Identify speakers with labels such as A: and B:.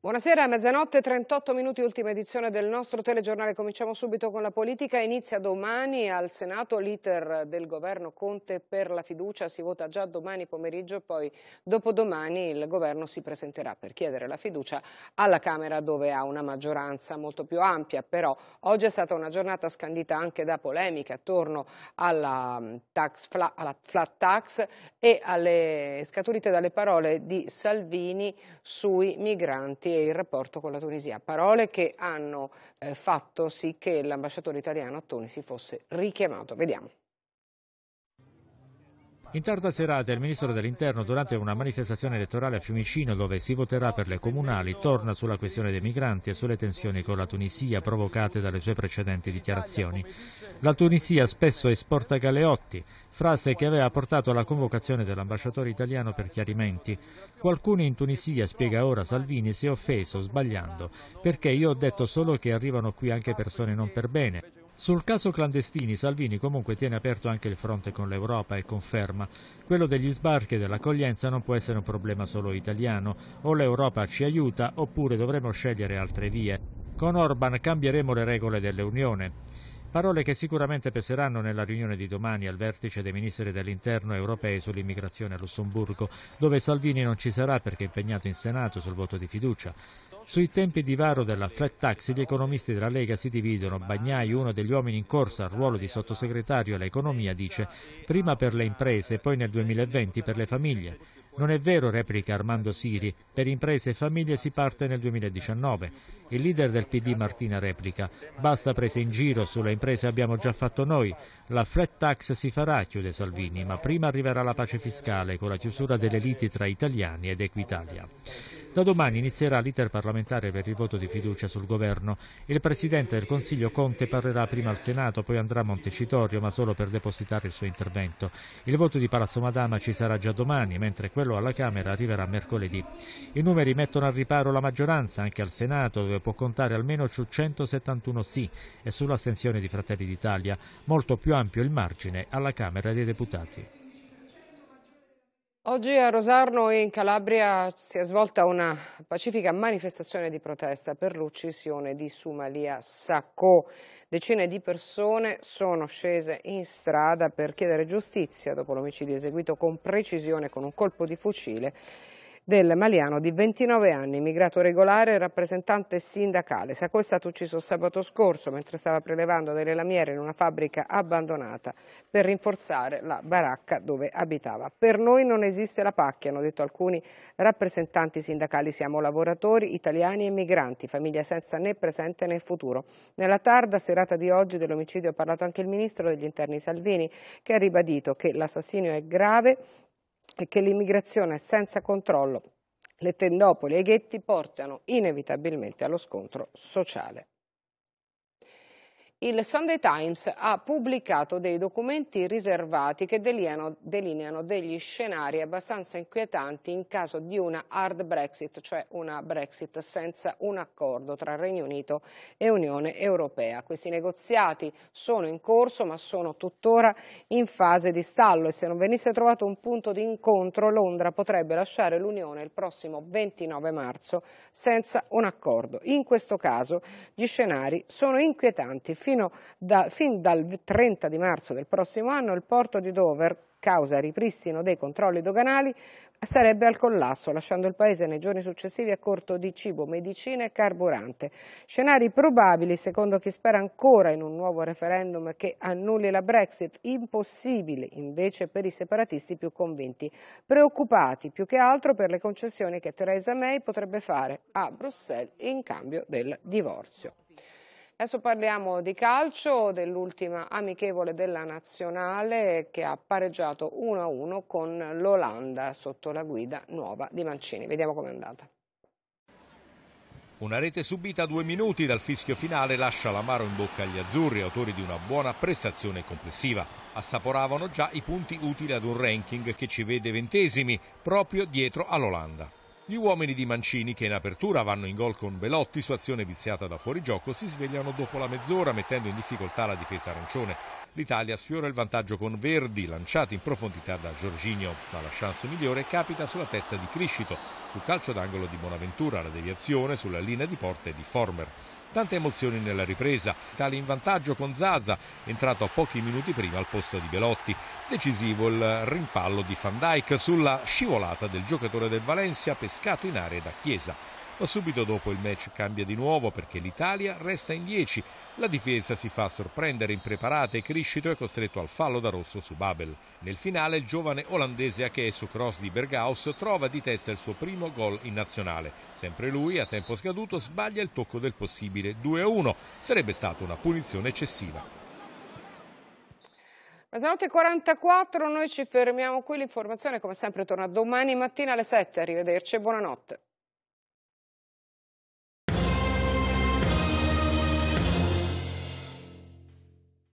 A: Buonasera, mezzanotte 38 minuti, ultima edizione del nostro telegiornale. Cominciamo subito con la politica. Inizia domani al Senato l'iter del governo Conte per la fiducia. Si vota già domani pomeriggio, poi dopodomani il governo si presenterà per chiedere la fiducia alla Camera dove ha una maggioranza molto più ampia. Però oggi è stata una giornata scandita anche da polemiche attorno alla, mm, tax, alla flat tax e alle scaturite dalle parole di Salvini sui migranti Uniti e il rapporto con la Tunisia, parole che hanno eh, fatto sì che l'ambasciatore italiano a Tunisi fosse richiamato. Vediamo.
B: In tarda serata il ministro dell'interno durante una manifestazione elettorale a Fiumicino dove si voterà per le comunali torna sulla questione dei migranti e sulle tensioni con la Tunisia provocate dalle sue precedenti dichiarazioni. La Tunisia spesso esporta galeotti, frase che aveva portato alla convocazione dell'ambasciatore italiano per chiarimenti. Qualcuno in Tunisia, spiega ora Salvini, si è offeso sbagliando perché io ho detto solo che arrivano qui anche persone non per bene. Sul caso clandestini Salvini comunque tiene aperto anche il fronte con l'Europa e conferma quello degli sbarchi e dell'accoglienza non può essere un problema solo italiano, o l'Europa ci aiuta oppure dovremo scegliere altre vie. Con Orban cambieremo le regole dell'Unione. Parole che sicuramente peseranno nella riunione di domani al vertice dei ministri dell'interno europei sull'immigrazione a Lussemburgo, dove Salvini non ci sarà perché è impegnato in Senato sul voto di fiducia. Sui tempi di varo della flat tax gli economisti della Lega si dividono. Bagnai, uno degli uomini in corsa al ruolo di sottosegretario all'economia, dice prima per le imprese, poi nel 2020 per le famiglie. Non è vero, replica Armando Siri, per imprese e famiglie si parte nel 2019. Il leader del PD Martina replica, basta prese in giro, sulle imprese abbiamo già fatto noi, la flat tax si farà, chiude Salvini, ma prima arriverà la pace fiscale con la chiusura delle liti tra italiani ed Equitalia. Da domani inizierà l'iter parlamentare per il voto di fiducia sul governo. Il Presidente del Consiglio Conte parlerà prima al Senato, poi andrà a Montecitorio, ma solo per depositare il suo intervento. Il voto di Palazzo Madama ci sarà già domani, mentre quello alla Camera arriverà mercoledì. I numeri mettono al riparo la maggioranza, anche al Senato, dove può contare almeno su 171 sì e sull'astensione di Fratelli d'Italia, molto più ampio il margine alla Camera dei Deputati.
A: Oggi a Rosarno in Calabria si è svolta una pacifica manifestazione di protesta per l'uccisione di Sumalia Sacco. Decine di persone sono scese in strada per chiedere giustizia dopo l'omicidio eseguito con precisione con un colpo di fucile del Maliano di 29 anni, immigrato regolare e rappresentante sindacale. Sacco è stato ucciso sabato scorso mentre stava prelevando delle lamiere in una fabbrica abbandonata per rinforzare la baracca dove abitava. Per noi non esiste la pacchia, hanno detto alcuni rappresentanti sindacali. Siamo lavoratori italiani e migranti, famiglia senza né presente né futuro. Nella tarda serata di oggi dell'omicidio ha parlato anche il ministro degli interni Salvini che ha ribadito che l'assassinio è grave è che l'immigrazione senza controllo, le tendopoli e i ghetti portano inevitabilmente allo scontro sociale il Sunday Times ha pubblicato dei documenti riservati che delineano, delineano, degli scenari abbastanza inquietanti in caso di una hard Brexit, cioè una Brexit senza un accordo tra Regno Unito e Unione Europea. Questi negoziati sono in corso ma sono tuttora in fase di stallo e se non venisse trovato un punto di incontro Londra potrebbe lasciare l'Unione il prossimo 29 marzo senza un accordo. In questo caso gli scenari sono inquietanti da, fin dal 30 di marzo del prossimo anno il porto di Dover, causa ripristino dei controlli doganali, sarebbe al collasso, lasciando il paese nei giorni successivi a corto di cibo, medicina e carburante. Scenari probabili, secondo chi spera ancora in un nuovo referendum che annulli la Brexit, impossibili invece per i separatisti più convinti, preoccupati più che altro per le concessioni che Theresa May potrebbe fare a Bruxelles in cambio del divorzio. Adesso parliamo di calcio, dell'ultima amichevole della nazionale che ha pareggiato 1-1 con l'Olanda sotto la guida nuova di Mancini. Vediamo com'è andata.
C: Una rete subita a due minuti dal fischio finale lascia l'amaro in bocca agli azzurri, autori di una buona prestazione complessiva. Assaporavano già i punti utili ad un ranking che ci vede ventesimi, proprio dietro all'Olanda. Gli uomini di Mancini, che in apertura vanno in gol con Belotti, su azione viziata da fuorigioco, si svegliano dopo la mezz'ora, mettendo in difficoltà la difesa arancione. L'Italia sfiora il vantaggio con Verdi, lanciati in profondità da Giorginio, ma la chance migliore capita sulla testa di Criscito, sul calcio d'angolo di Bonaventura, la deviazione sulla linea di porte di Former. Tante emozioni nella ripresa, Tali in vantaggio con Zaza, entrato pochi minuti prima al posto di Belotti. Decisivo il rimpallo di Van Dijk sulla scivolata del giocatore del Valencia pescato in area da Chiesa ma subito dopo il match cambia di nuovo perché l'Italia resta in 10. La difesa si fa sorprendere impreparata e Criscito è costretto al fallo da rosso su Babel. Nel finale il giovane olandese Ache su cross di Berghaus trova di testa il suo primo gol in nazionale. Sempre lui, a tempo scaduto, sbaglia il tocco del possibile 2-1. Sarebbe stata una punizione eccessiva.
A: Mezzanotte 44, noi ci fermiamo qui. L'informazione, come sempre, torna domani mattina alle 7. Arrivederci e buonanotte.